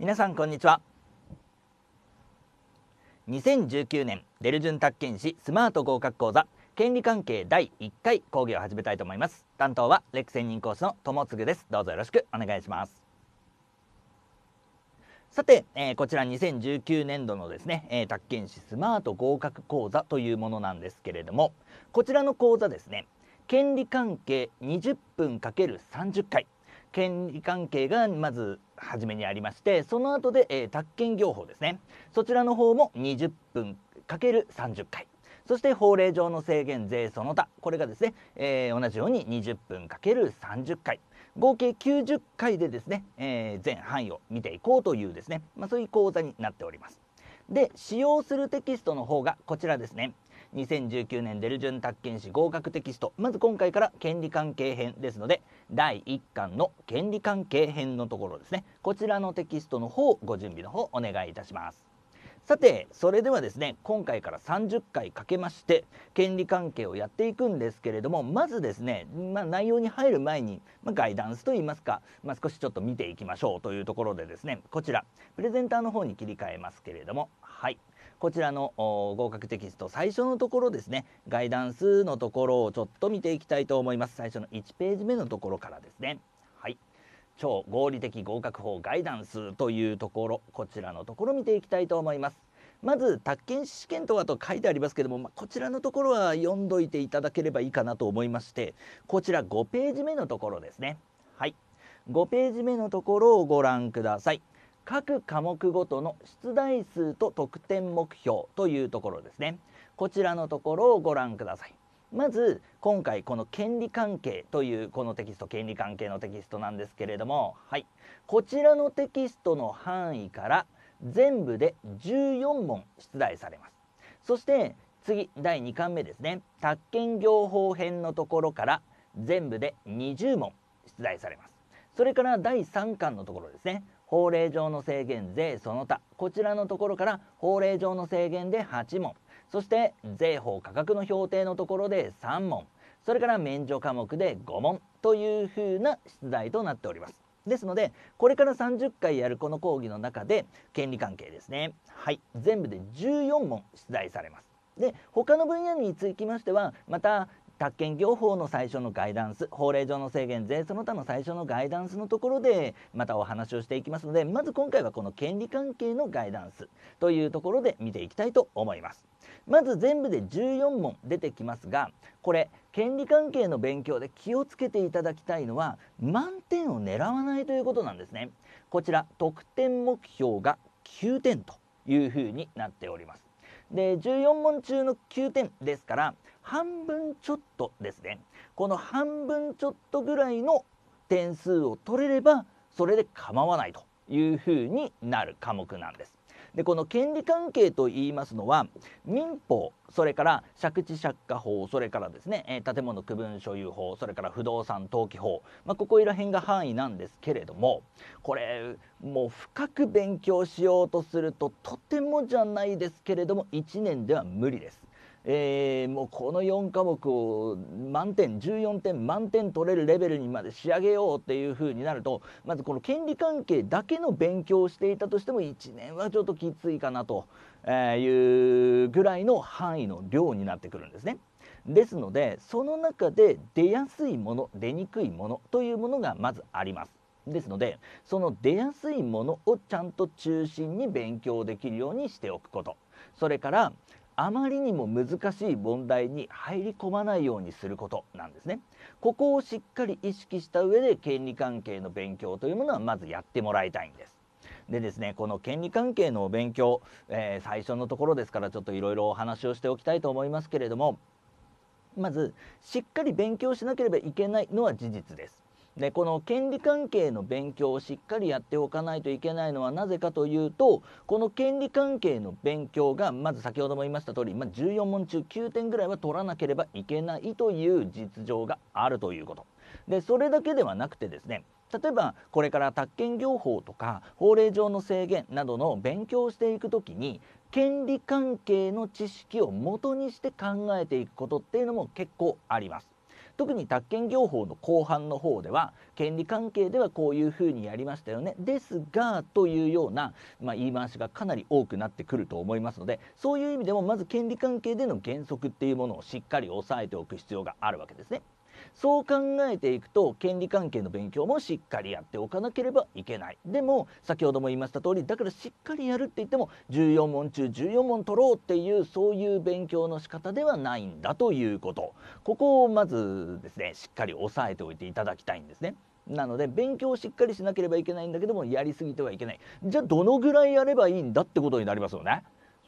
皆さんこんにちは2019年デルジュン宅建士スマート合格講座権利関係第1回講義を始めたいと思います担当はレック専任講師の友次ですどうぞよろしくお願いしますさて、えー、こちら2019年度のですね、えー、宅建士スマート合格講座というものなんですけれどもこちらの講座ですね権利関係20分 ×30 回権利関係がまず初めにありましてその後で、えー、宅建業法ですねそちらの方も20分 ×30 回そして法令上の制限税その他これがですね、えー、同じように20分 ×30 回合計90回でですね、えー、全範囲を見ていこうというですね、まあ、そういう講座になっております。で使用するテキストの方がこちらですね2019年デルジュン宅建士合格テキストまず今回から権利関係編ですので第1巻の権利関係編のところですねこちらのテキストの方ご準備の方お願いいたしますさてそれではですね今回から30回かけまして権利関係をやっていくんですけれどもまずですね、まあ、内容に入る前に、まあ、ガイダンスといいますか、まあ、少しちょっと見ていきましょうというところでですねこちらプレゼンターの方に切り替えますけれどもはいこちらの合格テキスト最初のところですねガイダンスのところをちょっと見ていきたいと思います最初の1ページ目のところからですねはい超合理的合格法ガイダンスというところこちらのところ見ていきたいと思いますまず宅建試験とはと書いてありますけども、まあ、こちらのところは読んどいていただければいいかなと思いましてこちら5ページ目のところですねはい5ページ目のところをご覧ください各科目ごとの出題数と得点目標というところですねこちらのところをご覧くださいまず今回この権利関係というこのテキスト権利関係のテキストなんですけれどもはいこちらのテキストの範囲から全部で14問出題されますそして次第2巻目ですね宅建業法編のところから全部で20問出題されますそれから第3巻のところですね法令上の制限税その他こちらのところから法令上の制限で8問そして税法価格の評定のところで3問それから免除科目で5問というふうな出題となっておりますですのでこれから30回やるこの講義の中で権利関係ですねはい全部で14問出題されますで他の分野につきましてはまた宅建業法の最初のガイダンス法令上の制限税その他の最初のガイダンスのところでまたお話をしていきますのでまず今回はこの権利関係のガイダンスというところで見ていきたいと思いますまず全部で14問出てきますがこれ権利関係の勉強で気をつけていただきたいのは満点を狙わないということなんですねこちら得点目標が9点というふうになっておりますで14問中の9点ですから半分ちょっとですねこの半分ちょっとぐらいの点数を取れればそれで構わないというふうになる科目なんです。でこの権利関係といいますのは民法それから借地借家法それからですね、え建物区分所有法それから不動産登記法、まあ、ここいら辺が範囲なんですけれどもこれもう深く勉強しようとするととてもじゃないですけれども1年では無理です。えー、もうこの4科目を満点14点満点取れるレベルにまで仕上げようっていうふうになるとまずこの権利関係だけの勉強をしていたとしても1年はちょっときついかなというぐらいの範囲の量になってくるんですね。ですのでその中で出やすいもの出にくいものというものがまずあります。ですのでその出やすいものをちゃんと中心に勉強できるようにしておくことそれからあまりにも難しい問題に入り込まないようにすることなんですね。ここをしっかり意識した上で権利関係の勉強というものはまずやってもらいたいんです。でですねこの権利関係の勉強、えー、最初のところですからちょっといろいろお話をしておきたいと思いますけれどもまずしっかり勉強しなければいけないのは事実です。でこの権利関係の勉強をしっかりやっておかないといけないのはなぜかというとこの権利関係の勉強がまず先ほども言いました通り、まあ、14問中9点ぐらいは取らなければいけないという実情があるということ。でそれだけではなくてですね例えばこれから宅建業法とか法令上の制限などの勉強をしていく時に権利関係の知識を元にして考えていくことっていうのも結構あります。特に宅建業法の後半の方では権利関係ではこういうふうにやりましたよねですがというような、まあ、言い回しがかなり多くなってくると思いますのでそういう意味でもまず権利関係での原則っていうものをしっかり押さえておく必要があるわけですね。そう考えていくと権利関係の勉強もしっかりやっておかなければいけないでも先ほども言いました通りだからしっかりやるって言っても14問中14問取ろうっていうそういう勉強の仕方ではないんだということここをまずですねしっかり押さえておいていただきたいんですね。なので勉強をしっかりしなければいけないんだけどもやりすぎてはいけないじゃあどのぐらいやればいいんだってことになりますよね。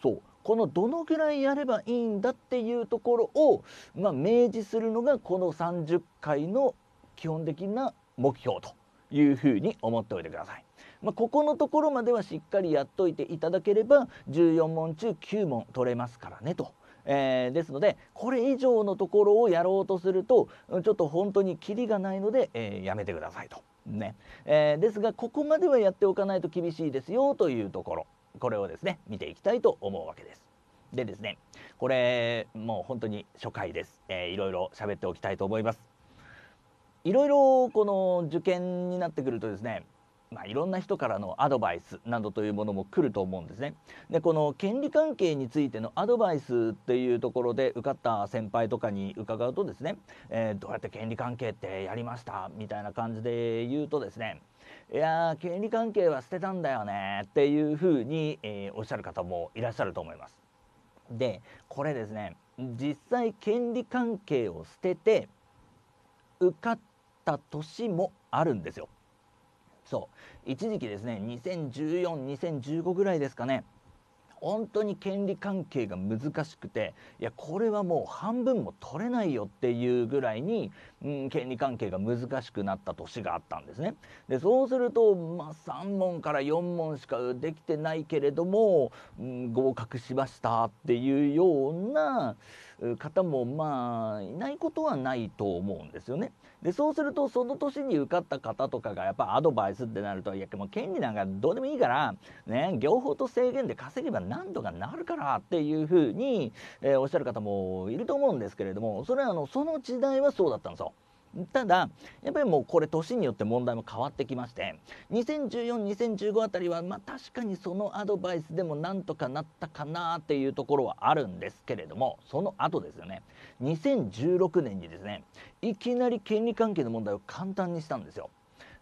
そうこのどのぐらいやればいいんだっていうところを、まあ、明示するのがこの30回の基本的な目標というふうに思っておいてください。まあ、ここのところまではしっかりやっといていただければ14問中9問取れますからねと。えー、ですのでこれ以上のところをやろうとするとちょっと本当にキリがないので、えー、やめてくださいと。ねえー、ですがここまではやっておかないと厳しいですよというところ。これをですね見ていきたいと思うわけです。でですねこれもう本当に初回です、えー、いろいろ喋っておきたいと思います。いろいろこの受験になってくるとですねまあ、いろんな人からのアドバイスなどというものも来ると思うんですね。でこの権利関係についてのアドバイスっていうところで受かった先輩とかに伺うとですね、えー、どうやって権利関係ってやりましたみたいな感じで言うとですねいや権利関係は捨てたんだよねっていうふうに、えー、おっしゃる方もいらっしゃると思います。でこれですね実際権利関係を捨てて受かった年もあるんですよ。そう一時期ですね20142015ぐらいですかね本当に権利関係が難しくていやこれはもう半分も取れないよっていうぐらいに権利関係が難しくなった年があったんですね。でそうすると、まあ、3問から4問しかできてないけれども、うん、合格しましたっていうような方もまあいないことはないと思うんですよね。でそうするとその年に受かった方とかがやっぱアドバイスってなるといやもう権利なんかどうでもいいからね業法と制限で稼げば何とかなるからっていうふうに、えー、おっしゃる方もいると思うんですけれどもそれはあのその時代はそうだったんですよ。ただやっぱりもうこれ年によって問題も変わってきまして20142015あたりはまあ確かにそのアドバイスでもなんとかなったかなっていうところはあるんですけれどもその後ですよね2016年にですねいきなり権利関係の問題を簡単にしたんですよ。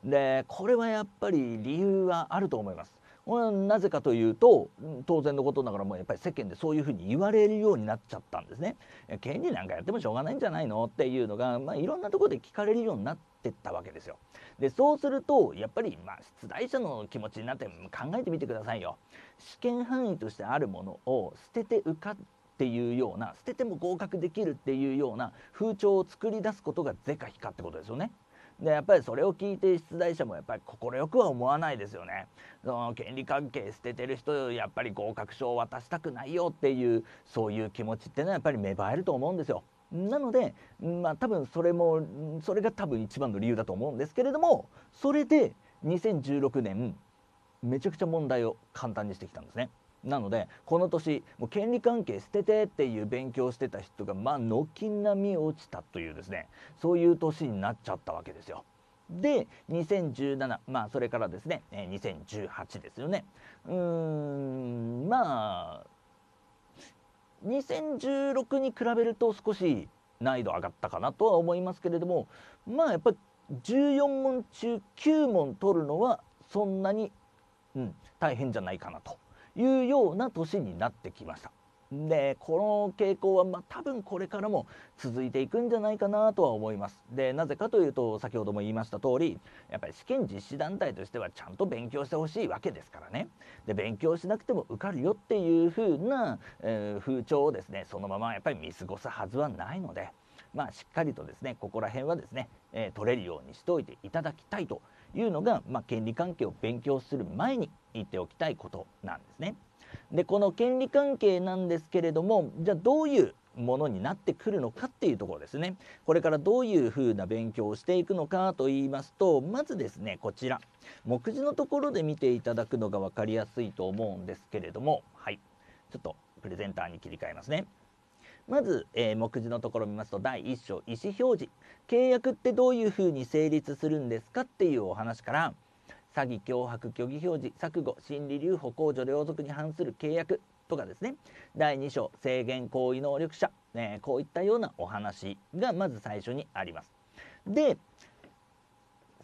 でこれはやっぱり理由はあると思います。なぜかというと当然のことながらもやっぱり世間でそういうふうに言われるようになっちゃったんですね。権利なんかやってもしょうがないんじゃないのっていうのが、まあ、いろんなとこで聞かれるようになってったわけですよ。でそうするとやっぱりまあ出題者の気持ちになって考えてみてくださいよ。試験範囲としてあるものを捨てて受かっていうような捨てても合格できるっていうような風潮を作り出すことが是か非かってことですよね。でやっぱりそれを聞いて出題者もやっぱり快くは思わないですよね。その権利関係捨ててる人やっぱり合格証を渡したくないよっていうそういう気持ちっていうのはやっぱり芽生えると思うんですよ。なので、まあ、多分それもそれが多分一番の理由だと思うんですけれどもそれで2016年めちゃくちゃ問題を簡単にしてきたんですね。なのでこの年もう権利関係捨ててっていう勉強してた人がまあ軒並み落ちたというですねそういう年になっちゃったわけですよ。で2017まあそれからですね2018ですよね。うーんまあ2016に比べると少し難易度上がったかなとは思いますけれどもまあやっぱり14問中9問取るのはそんなに、うん、大変じゃないかなというような年になってきました。でこの傾向はまあ、多分これからも続いていくんじゃないかなとは思いますでなぜかというと先ほども言いました通りやっぱり試験実施団体としてはちゃんと勉強してほしいわけですからねで勉強しなくても受かるよっていう風な、えー、風潮をですねそのままやっぱり見過ごすはずはないのでまあしっかりとですねここら辺はですね、えー、取れるようにしておいていただきたいというのが、まあ、権利関係を勉強する前に言っておきたいことなんですね。でこの権利関係なんですけれどもじゃあどういうものになってくるのかっていうところですねこれからどういうふうな勉強をしていくのかと言いますとまずですねこちら目次のところで見ていただくのが分かりやすいと思うんですけれどもはいちょっとプレゼンターに切り替えますね。まず、えー、目次のところを見ますと第1章意思表示契約ってどういうふうに成立するんですかっていうお話から詐欺脅迫虚偽表示錯誤心理留保控除領続に反する契約とかですね第2章制限行為能力者、ね、こういったようなお話がまず最初にあります。で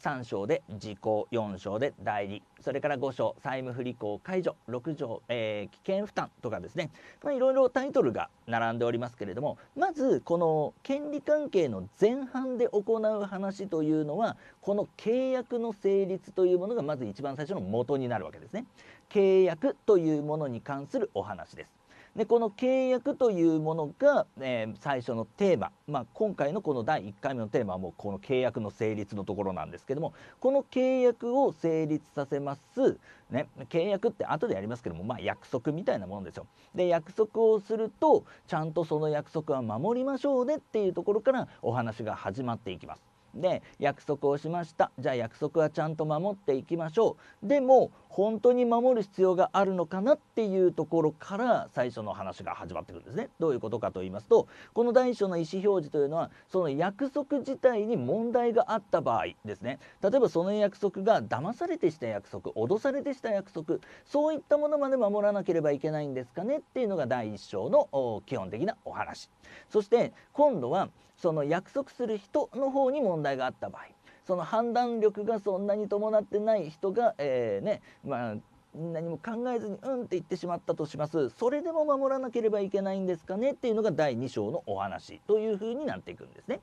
3章で時効4章で代理それから5章債務不履行解除6条、えー、危険負担とかですね、まいろいろタイトルが並んでおりますけれどもまずこの権利関係の前半で行う話というのはこの契約の成立というものがまず一番最初の元になるわけですね契約というものに関するお話ですでこの契約というものが、えー、最初のテーマ、まあ、今回のこの第1回目のテーマはもうこの契約の成立のところなんですけどもこの契約を成立させます、ね、契約って後でやりますけども、まあ、約束みたいなものですよ。で約束をするとちゃんとその約束は守りましょうねっていうところからお話が始まっていきます。で約束をしましたじゃあ約束はちゃんと守っていきましょうでも本当に守る必要があるのかなっていうところから最初の話が始まってくるんですねどういうことかと言いますとこの第一章の意思表示というのはその約束自体に問題があった場合ですね例えばその約束が騙されてした約束脅されてした約束そういったものまで守らなければいけないんですかねっていうのが第一章の基本的なお話そして今度はその約束する人の方に問題があった場合その判断力がそんなに伴ってない人が、えー、ねまあ何も考えずにうんって言ってしまったとしますそれでも守らなければいけないんですかねっていうのが第2章のお話というふうになっていくんですね。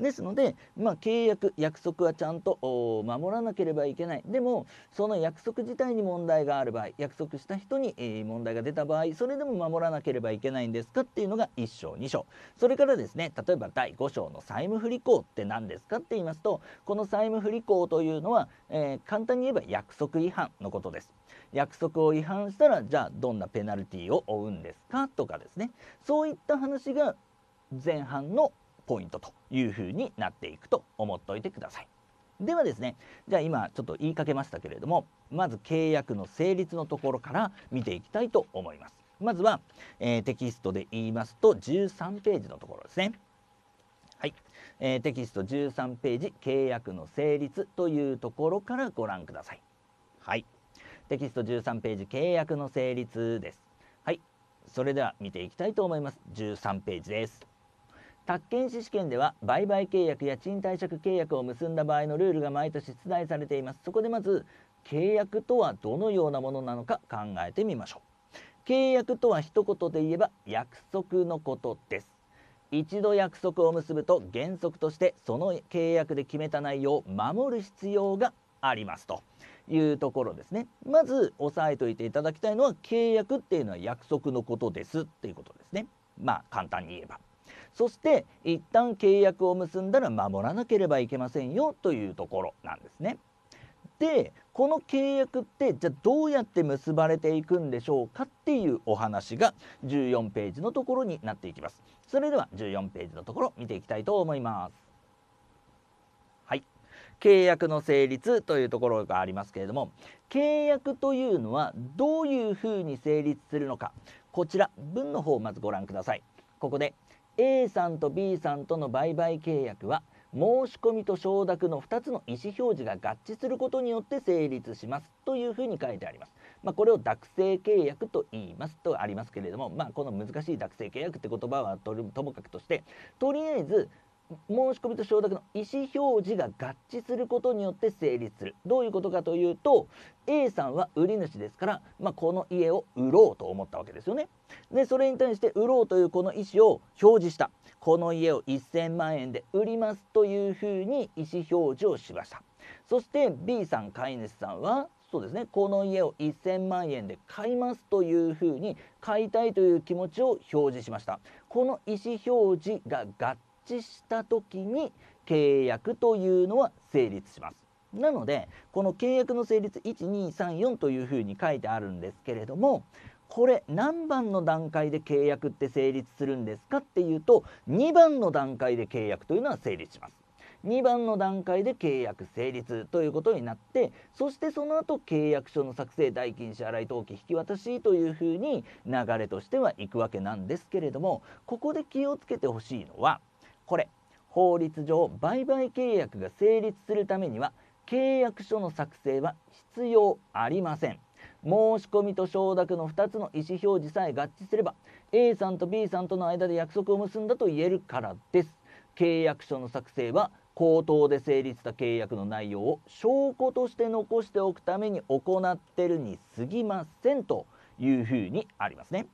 ですので、まあ、契約約束はちゃんと守らなければいけないでもその約束自体に問題がある場合約束した人に、え問題が出た場合それでも守らなければいけないんですかっていうのが1章2章それからですね例えば第5章の債務不履行って何ですかって言いますとこの債務不履行というのは、えー、簡単に言えば約束違反のことです約束を違反したらじゃあどんなペナルティを負うんですかとかですねそういった話が前半のポイントというふうになっていくと思っておいてください。ではですねじゃあ今ちょっと言いかけましたけれどもまず契約の成立のところから見ていきたいと思います。まずは、えー、テキストで言いますと13ページのところですね。はい、えー、テキスト13ページ契約の成立というところからご覧ください。はい、テキスト13ページ契約の成立です。はい、それでは見ていきたいと思います。13ページです。宅建士試験では売買契約や賃貸借契約を結んだ場合のルールが毎年出題されていますそこでまず契約とはどのようなものなのか考えてみましょう契約とは一言で言えば約束のことです一度約束を結ぶと原則としてその契約で決めた内容を守る必要がありますというところですねまず押さえておいていただきたいのは契約っていうのは約束のことですっていうことですねまあ簡単に言えばそして一旦契約を結んだら守らなければいけませんよというところなんですね。でこの契約ってじゃあどうやって結ばれていくんでしょうかっていうお話が14ページのところになっていきます。それでは14ページのところ見ていきたいと思います。はい契約の成立というところがありますけれども契約というのはどういうふうに成立するのかこちら文の方をまずご覧ください。ここで A さんと B さんとの売買契約は申し込みと承諾の2つの意思表示が合致することによって成立しますというふうに書いてあります。まあ、これを諾成契約と言いますとありますけれども、まあ、この難しい諾性契約って言葉はともかくとしてとりあえず申し込みと承諾の意思表示が合致することによって成立するどういうことかというと A さんは売り主ですから、まあ、この家を売ろうと思ったわけですよねでそれに対して売ろうというこの意思を表示したこの家を1000万円で売りますというふうに意思表示をしましたそして B さん飼い主さんはそうですねこの家を1000万円で買いますというふうに買いたいという気持ちを表示しましたこの意思表示が合した時に契約というのは成立します。なのでこの契約の成立1234というふうに書いてあるんですけれどもこれ何番の段階で契約って成立するんですかっていうと2番の段階で契約というのは成立します。2番の段階で契約成立ということになってそしてその後契約書の作成代金支払い登記引き渡しというふうに流れとしてはいくわけなんですけれどもここで気をつけてほしいのはこれ法律上売買契約が成立するためには契約書の作成は必要ありません申し込みと承諾の2つの意思表示さえ合致すれば A さんと B さんとの間で約束を結んだと言えるからです契約書の作成は口頭で成立した契約の内容を証拠として残しておくために行ってるに過ぎませんというふうにありますね。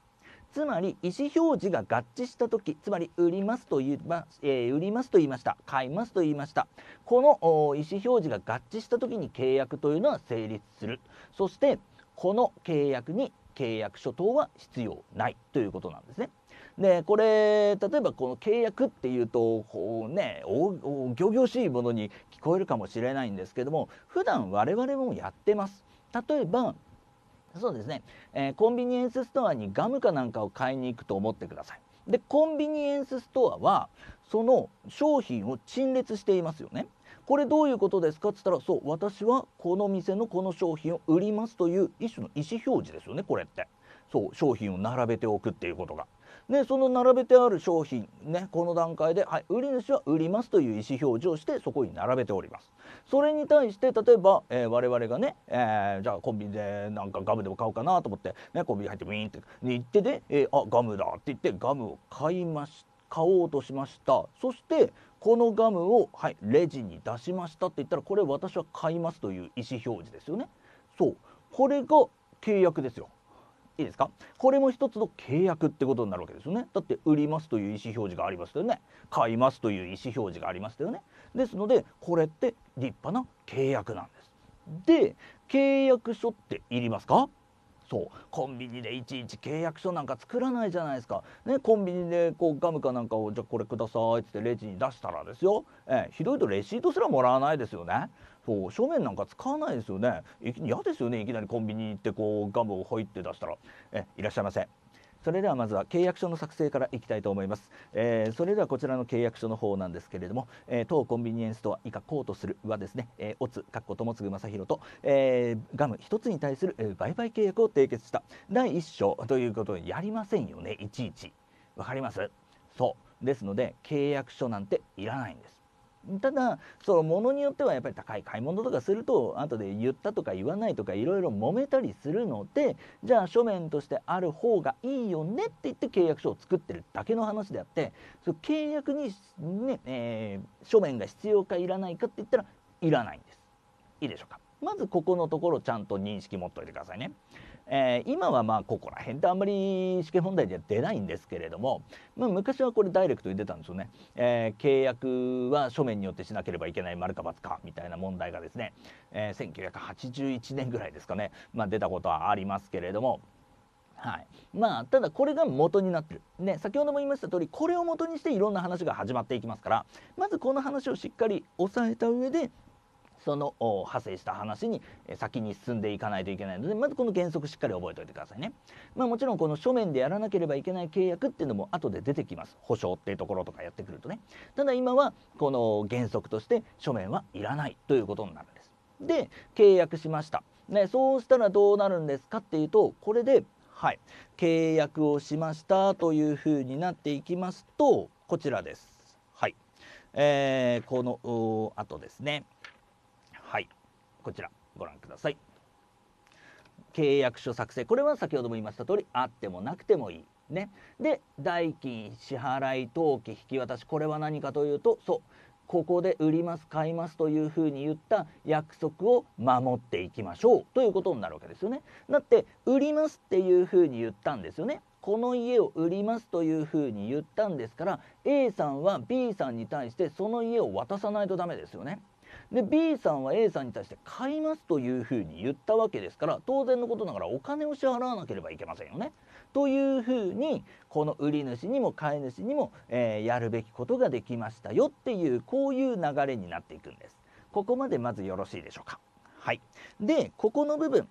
つまり意思表示が合致した時つまり売りますと言いま、えー、売りますと言いました買いますと言いましたこの意思表示が合致した時に契約というのは成立するそしてこの契約に契約書等は必要ないということなんですね。でこれ例えばこの契約っていうとこうねおお仰々しいものに聞こえるかもしれないんですけども普段我々もやってます。例えばそうですね、えー、コンビニエンスストアにガムかなんかを買いに行くと思ってくださいでコンビニエンスストアはその商品を陳列していますよねこれどういうことですかっつったらそう私はこの店のこの商品を売りますという一種の意思表示ですよねこれってそう商品を並べておくっていうことがでその並べてある商品ねこの段階で、はい、売り主は売りますという意思表示をしてそこに並べておりますそれに対して例えば、えー、我々がね、えー、じゃあコンビニでなんかガムでも買おうかなと思って、ね、コンビニ入ってウィーンって行ってで、えー、あガムだって言ってガムを買いまし買おうとしましたそしてこのガムを、はい、レジに出しましたって言ったらこれ私は買いますという意思表示ですよねそうこれが契約ですよいいですかこれも一つの契約ってことになるわけですよねだって売りますという意思表示がありますよね買いますという意思表示がありますよねですのでこれって立派な契約なんですで契約書っていりますかそうコンビニでいちいち契約書なんか作らないじゃないですか、ね、コンビニでこうガムかなんかをじゃあこれくださいってレジに出したらですよ、えー、ひどいとレシートすらもらわないですよねそう正面なんか使わないですよね嫌ですよねいきなりコンビニ行ってこうガムをほいって出したらえいらっしゃいませそれではまずは契約書の作成からいきたいと思います、えー、それではこちらの契約書の方なんですけれども、えー、当コンビニエンスストア以下こうとするはですね、えー、オツかっこともつぐまさひろと、えー、ガム一つに対する、えー、売買契約を締結した第一章ということでやりませんよねいちいちわかりますそうですので契約書なんていらないんですただそののによってはやっぱり高い買い物とかすると後で言ったとか言わないとかいろいろ揉めたりするのでじゃあ書面としてある方がいいよねって言って契約書を作ってるだけの話であってそ契約にね、えー、書面が必要かいらないかって言ったらいらないんです。いいでしょうかまずここのところちゃんと認識持っておいてくださいね。えー、今はまあここら辺ってあんまり試験問題では出ないんですけれども、まあ、昔はこれダイレクトに出たんですよね、えー、契約は書面によってしなければいけない丸か×かみたいな問題がですね、えー、1981年ぐらいですかね、まあ、出たことはありますけれども。はい、まあただこれが元になってる、ね、先ほども言いました通りこれを元にしていろんな話が始まっていきますからまずこの話をしっかり押さえた上でその派生した話に先に進んでいかないといけないのでまずこの原則しっかり覚えておいてくださいね。まあ、もちろんこの書面でやらなければいけない契約っていうのも後で出てきます保証っていうところとかやってくるとねただ今はこの原則として書面はいらないということになるんです。で契約しました、ね、そうしたらどうなるんですかっていうとこれではい契約をしましたというふうになっていきますとこちらです。はい、えー、このあとですねこちらご覧ください契約書作成これは先ほども言いました通りあってもなくてもいいねで代金支払い登記引き渡しこれは何かというとそうここで売ります買いますというふうに言った約束を守っていきましょうということになるわけですよねだって売りますっていうふうに言ったんですよねこの家を売りますというふうに言ったんですから A さんは B さんに対してその家を渡さないとダメですよねで B さんは A さんに対して買いますというふうに言ったわけですから当然のことながらお金を支払わなければいけませんよね。というふうにこの売り主にも買い主にも、えー、やるべきことができましたよっていうこういう流れになっていくんです。ここまでまずよろしいでしょうか。はい、でここの部分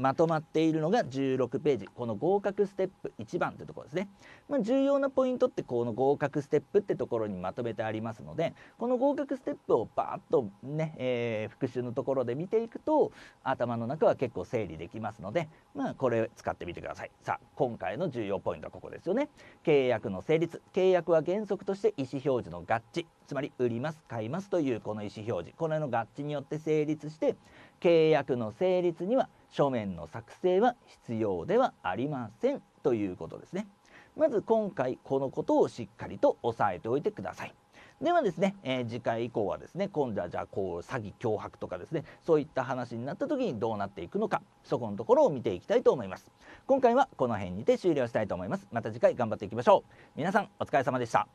まとまっているのが16ページこの合格ステップ1番というところですね、まあ、重要なポイントってこの合格ステップってところにまとめてありますのでこの合格ステップをバーッとね、えー、復習のところで見ていくと頭の中は結構整理できますのでまあ、これ使ってみてくださいさあ今回の重要ポイントはここですよね契約の成立契約は原則として意思表示の合致つまり売ります買いますというこの意思表示これの合致によって成立して契約の成立には書面の作成は必要ではありませんということですねまず今回このことをしっかりと押さえておいてくださいではですね、えー、次回以降はですね今度はじゃあこう詐欺脅迫とかですねそういった話になった時にどうなっていくのかそこのところを見ていきたいと思います今回はこの辺にて終了したいと思いますまた次回頑張っていきましょう皆さんお疲れ様でした